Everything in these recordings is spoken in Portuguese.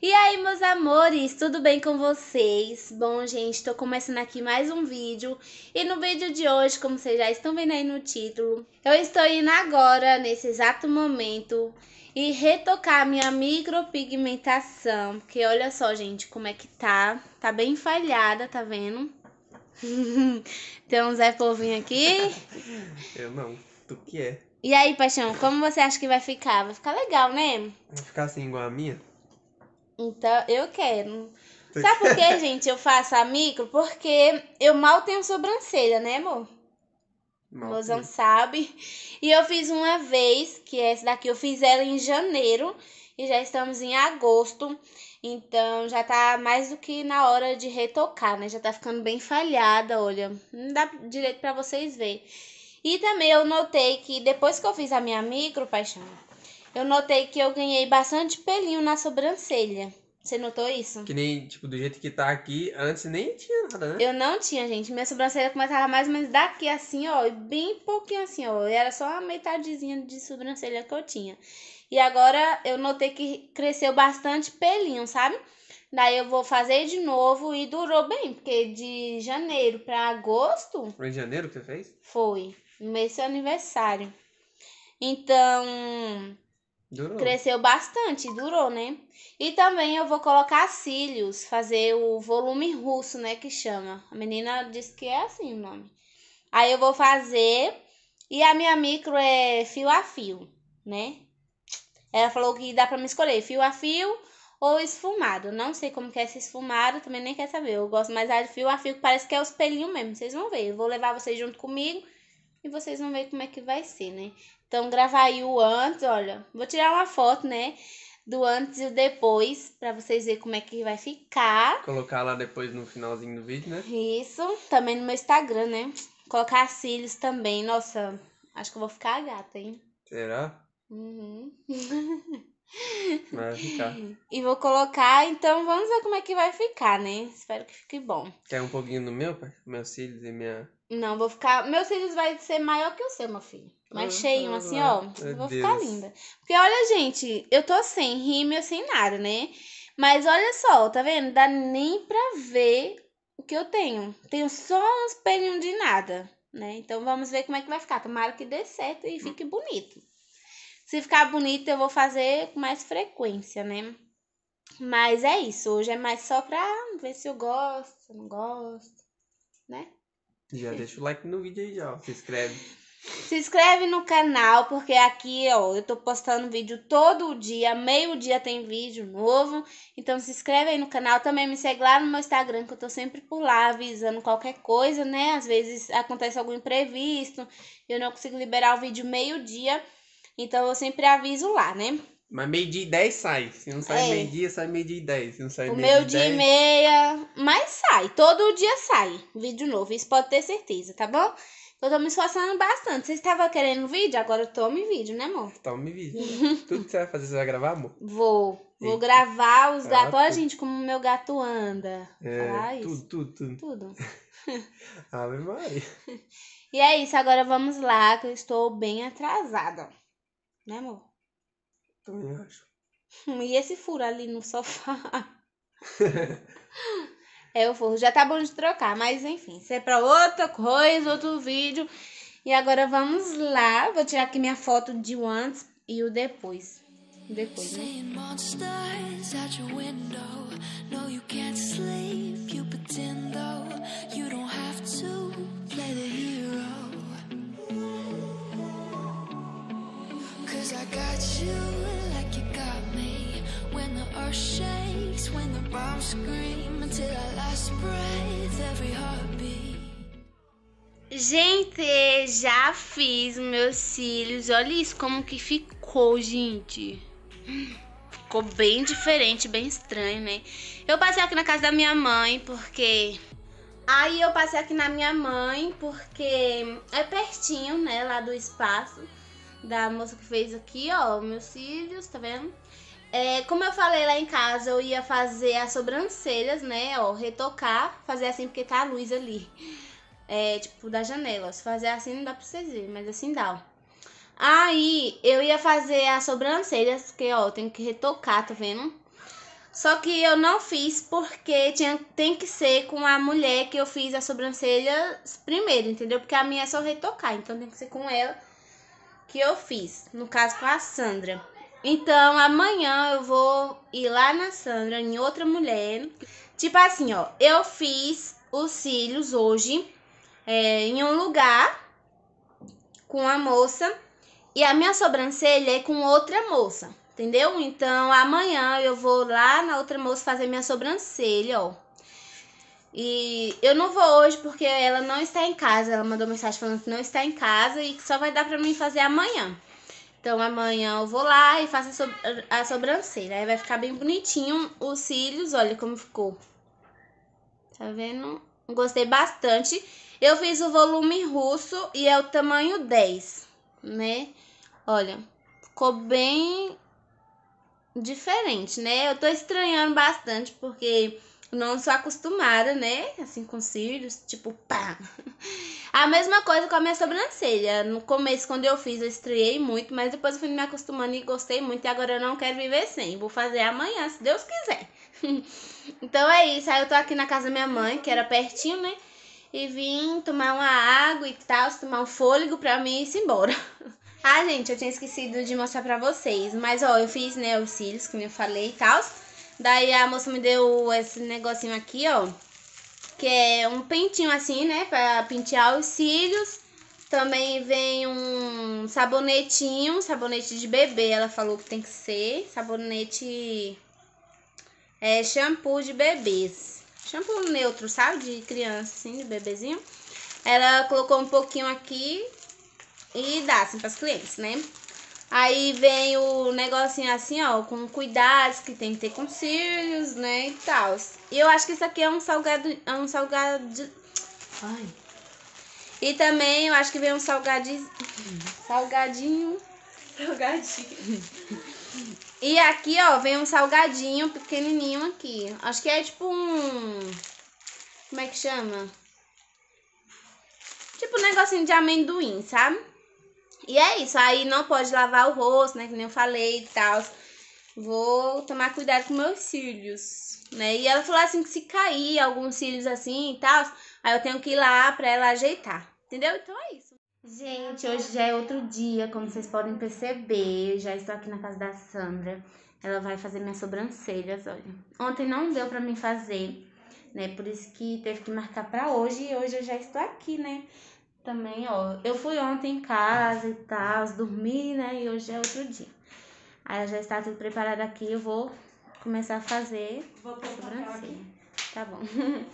E aí, meus amores, tudo bem com vocês? Bom, gente, tô começando aqui mais um vídeo. E no vídeo de hoje, como vocês já estão vendo aí no título, eu estou indo agora, nesse exato momento, e retocar minha micropigmentação. Porque olha só, gente, como é que tá. Tá bem falhada, tá vendo? Tem um Zé Povinho aqui. Eu não, tu que é. E aí, Paixão, como você acha que vai ficar? Vai ficar legal, né? Vai ficar assim, igual a minha? Então, eu quero. Sabe por que, gente, eu faço a micro? Porque eu mal tenho sobrancelha, né, amor? Mal Mozão sabe. E eu fiz uma vez, que é essa daqui eu fiz ela em janeiro e já estamos em agosto. Então já tá mais do que na hora de retocar, né? Já tá ficando bem falhada, olha. Não dá direito para vocês ver. E também eu notei que depois que eu fiz a minha micro paixão, eu notei que eu ganhei bastante pelinho na sobrancelha. Você notou isso? Que nem, tipo, do jeito que tá aqui, antes nem tinha nada, né? Eu não tinha, gente. Minha sobrancelha começava mais ou menos daqui, assim, ó, e bem pouquinho assim, ó. Era só a metadezinha de sobrancelha que eu tinha. E agora eu notei que cresceu bastante pelinho, sabe? Daí eu vou fazer de novo e durou bem, porque de janeiro para agosto. Foi em janeiro que você fez? Foi. No mês do seu aniversário. Então. Durou. Cresceu bastante, durou, né? E também eu vou colocar cílios, fazer o volume russo, né? Que chama. A menina disse que é assim o nome. Aí eu vou fazer. E a minha micro é fio a fio, né? Ela falou que dá pra me escolher fio a fio ou esfumado. Não sei como que é esse esfumado, também nem quer saber. Eu gosto mais de fio a fio, que parece que é os pelinhos mesmo. Vocês vão ver. Eu vou levar vocês junto comigo e vocês vão ver como é que vai ser, né? Então, gravar aí o antes, olha. Vou tirar uma foto, né? Do antes e o depois, pra vocês verem como é que vai ficar. Colocar lá depois no finalzinho do vídeo, né? Isso. Também no meu Instagram, né? Colocar cílios também. Nossa, acho que eu vou ficar gata, hein? Será? Uhum. Vai ficar. E vou colocar, então vamos ver como é que vai ficar, né? Espero que fique bom. Quer um pouquinho do meu, pai? Meus cílios e minha. Não, vou ficar. Meus cílios vai ser maior que o seu, meu filho. Mais ah, cheio, tá assim, ó. Meu vou Deus. ficar linda. Porque olha, gente, eu tô sem rímel, sem nada, né? Mas olha só, tá vendo? Dá nem pra ver o que eu tenho. Tenho só uns pelinhos de nada, né? Então vamos ver como é que vai ficar. Tomara que dê certo e fique bonito. Se ficar bonito, eu vou fazer com mais frequência, né? Mas é isso. Hoje é mais só pra ver se eu gosto, se eu não gosto, né? Já deixa o like no vídeo aí, já. Se inscreve. Se inscreve no canal, porque aqui, ó, eu tô postando vídeo todo dia, meio-dia tem vídeo novo. Então se inscreve aí no canal, também me segue lá no meu Instagram, que eu tô sempre por lá avisando qualquer coisa, né? Às vezes acontece algum imprevisto, eu não consigo liberar o vídeo meio-dia. Então eu sempre aviso lá, né? Mas meio-dia e 10 sai. Se não sai é. meio-dia, sai meio-dia e 10. Se não sai o meio, meu dia, e meia. Mas sai. Todo dia sai vídeo novo. Isso pode ter certeza, tá bom? Eu tô me esforçando bastante. Você estava querendo vídeo? Agora tome vídeo, né, amor? Tome vídeo. tudo que você vai fazer, você vai gravar, amor? Vou. Vou Eita. gravar os ah, gatos. Olha, gente, como o meu gato anda. É, Faz. tudo, tudo, tudo. Tudo. Ave Maria. E é isso. Agora vamos lá, que eu estou bem atrasada. Né, amor? Também acho. E esse furo ali no sofá? é o furo. Já tá bom de trocar, mas enfim, isso é pra outra coisa, outro vídeo. E agora vamos lá. Vou tirar aqui minha foto de o antes e o depois. Depois, né? Gente, já fiz meus cílios. Olha isso como que ficou, gente. Ficou bem diferente, bem estranho, né? Eu passei aqui na casa da minha mãe porque Aí eu passei aqui na minha mãe porque é pertinho, né, lá do espaço da moça que fez aqui, ó, meus cílios, tá vendo? É, como eu falei lá em casa, eu ia fazer as sobrancelhas, né, ó, retocar, fazer assim porque tá a luz ali, é, tipo, da janela, se fazer assim não dá pra vocês verem, mas assim dá, ó. Aí, eu ia fazer as sobrancelhas, porque, ó, tem tenho que retocar, tá vendo? Só que eu não fiz porque tinha, tem que ser com a mulher que eu fiz as sobrancelhas primeiro, entendeu? Porque a minha é só retocar, então tem que ser com ela que eu fiz, no caso com a Sandra. Então, amanhã eu vou ir lá na Sandra, em outra mulher. Tipo assim, ó, eu fiz os cílios hoje é, em um lugar com a moça e a minha sobrancelha é com outra moça, entendeu? Então, amanhã eu vou lá na outra moça fazer minha sobrancelha, ó. E eu não vou hoje porque ela não está em casa. Ela mandou mensagem falando que não está em casa e que só vai dar para mim fazer amanhã. Então amanhã eu vou lá e faço a, so a sobrancelha. Aí vai ficar bem bonitinho os cílios. Olha como ficou. Tá vendo? Gostei bastante. Eu fiz o volume russo e é o tamanho 10, né? Olha, ficou bem diferente, né? Eu tô estranhando bastante porque não sou acostumada, né? Assim, com cílios, tipo, pá. A mesma coisa com a minha sobrancelha. No começo, quando eu fiz, eu estreiei muito, mas depois eu fui me acostumando e gostei muito. E agora eu não quero viver sem. Vou fazer amanhã, se Deus quiser. então é isso. Aí eu tô aqui na casa da minha mãe, que era pertinho, né? E vim tomar uma água e tal, tomar um fôlego pra mim e ir embora. ah, gente, eu tinha esquecido de mostrar pra vocês. Mas, ó, eu fiz, né, os cílios, que eu falei e tal. Daí a moça me deu esse negocinho aqui, ó. Que é um pentinho assim, né? Pra pentear os cílios. Também vem um sabonetinho, sabonete de bebê. Ela falou que tem que ser sabonete... É shampoo de bebês. Shampoo neutro, sabe? De criança, assim, de bebezinho. Ela colocou um pouquinho aqui e dá, assim, pras clientes, né? Aí vem o negocinho assim, ó, com cuidados que tem que ter com cílios, né, e tal. E eu acho que isso aqui é um salgado, é um salgado de... Ai. E também eu acho que vem um salgadinho, salgadinho, salgadinho. e aqui, ó, vem um salgadinho pequenininho aqui. Acho que é tipo um, como é que chama? Tipo um negocinho de amendoim, sabe? E é isso, aí não pode lavar o rosto, né, que nem eu falei e tal. Vou tomar cuidado com meus cílios, né? E ela falou assim que se cair alguns cílios assim e tal, aí eu tenho que ir lá pra ela ajeitar, entendeu? Então é isso. Gente, hoje já é outro dia, como vocês podem perceber, eu já estou aqui na casa da Sandra. Ela vai fazer minhas sobrancelhas, olha. Ontem não deu pra mim fazer, né? Por isso que teve que marcar pra hoje e hoje eu já estou aqui, né? também, ó. Eu fui ontem em casa e tal, dormi, né? E hoje é outro dia. Aí já está tudo preparado aqui, eu vou começar a fazer vou sobrancelha. Tá bom.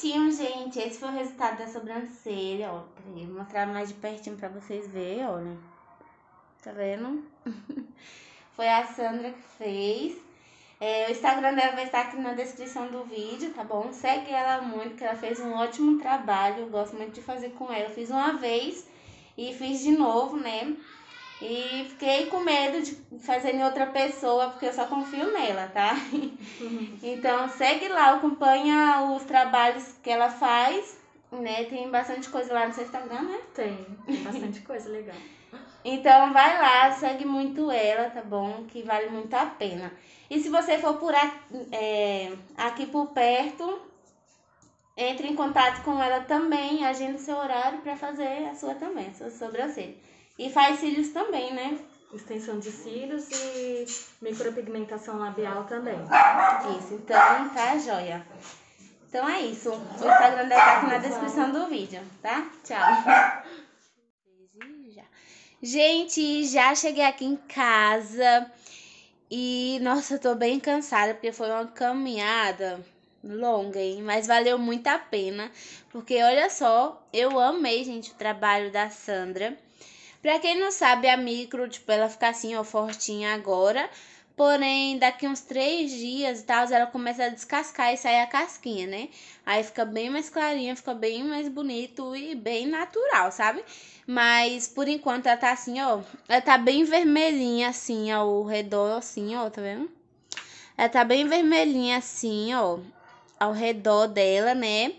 prontinho, gente. Esse foi o resultado da sobrancelha, ó. Vou mostrar mais de pertinho pra vocês verem, olha. Né? Tá vendo? foi a Sandra que fez. É, o Instagram dela vai estar aqui na descrição do vídeo, tá bom? Segue ela muito, que ela fez um ótimo trabalho. Eu gosto muito de fazer com ela. Eu fiz uma vez e fiz de novo, né? E fiquei com medo de fazer em outra pessoa, porque eu só confio nela, tá? Então, segue lá, acompanha os trabalhos que ela faz, né? Tem bastante coisa lá no seu Instagram, né? Tem, tem bastante coisa legal. Então, vai lá, segue muito ela, tá bom? Que vale muito a pena. E se você for por aqui, é, aqui por perto, entre em contato com ela também, agenda seu horário para fazer a sua também, a sua sobrancelha. E faz cílios também, né? Extensão de cílios e micropigmentação labial também. Isso, então tá joia. Então é isso. O Instagram deve estar aqui na descrição do vídeo, tá? Tchau. Gente, já cheguei aqui em casa e, nossa, eu tô bem cansada porque foi uma caminhada longa, hein? Mas valeu muito a pena, porque olha só, eu amei, gente, o trabalho da Sandra. Para quem não sabe, a micro, tipo, ela fica assim, ó, fortinha agora. Porém, daqui uns três dias e tal, ela começa a descascar e sair a casquinha, né? Aí fica bem mais clarinha, fica bem mais bonito e bem natural, sabe? Mas por enquanto ela tá assim, ó. Ela tá bem vermelhinha, assim, ao redor, assim, ó, tá vendo? Ela tá bem vermelhinha, assim, ó, ao redor dela, né?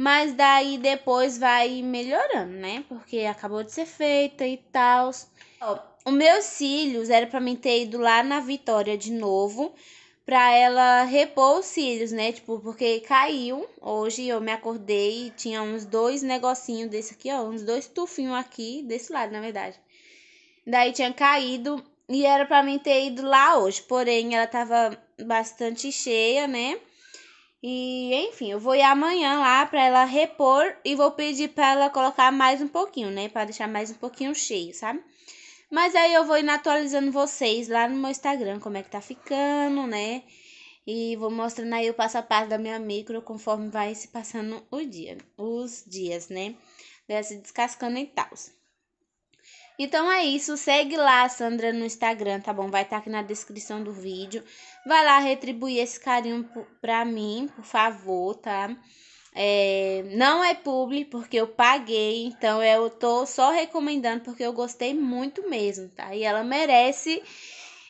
Mas daí depois vai melhorando, né? Porque acabou de ser feita e tal. Os meus cílios era para mim ter ido lá na Vitória de novo, para ela repor os cílios, né? Tipo, porque caiu. Hoje eu me acordei e tinha uns dois negocinhos desse aqui, ó, uns dois tufinhos aqui, desse lado, na verdade. Daí tinha caído e era para mim ter ido lá hoje, porém ela tava bastante cheia, né? E enfim, eu vou ir amanhã lá para ela repor e vou pedir para ela colocar mais um pouquinho, né, para deixar mais um pouquinho cheio, sabe? Mas aí eu vou ir atualizando vocês lá no meu Instagram como é que tá ficando, né? E vou mostrando aí o passo a passo da minha micro conforme vai se passando o dia, os dias, né? Vai se descascando e tal. Então é isso, segue lá a Sandra no Instagram, tá bom? Vai estar tá aqui na descrição do vídeo. Vai lá retribuir esse carinho pra mim, por favor, tá? É, não é publi, porque eu paguei, então eu tô só recomendando porque eu gostei muito mesmo, tá? E ela merece,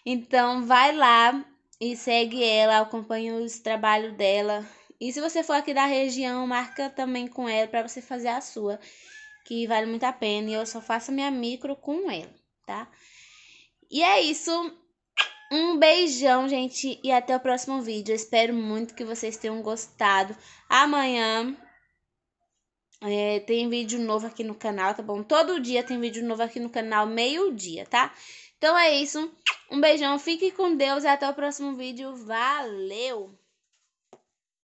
então vai lá e segue ela, acompanha os trabalhos dela. E se você for aqui da região, marca também com ela para você fazer a sua que vale muito a pena e eu só faço minha micro com ela, tá? E é isso. Um beijão, gente, e até o próximo vídeo. Eu espero muito que vocês tenham gostado. Amanhã é, tem vídeo novo aqui no canal, tá bom? Todo dia tem vídeo novo aqui no canal, meio-dia, tá? Então é isso. Um beijão, fique com Deus e até o próximo vídeo. Valeu!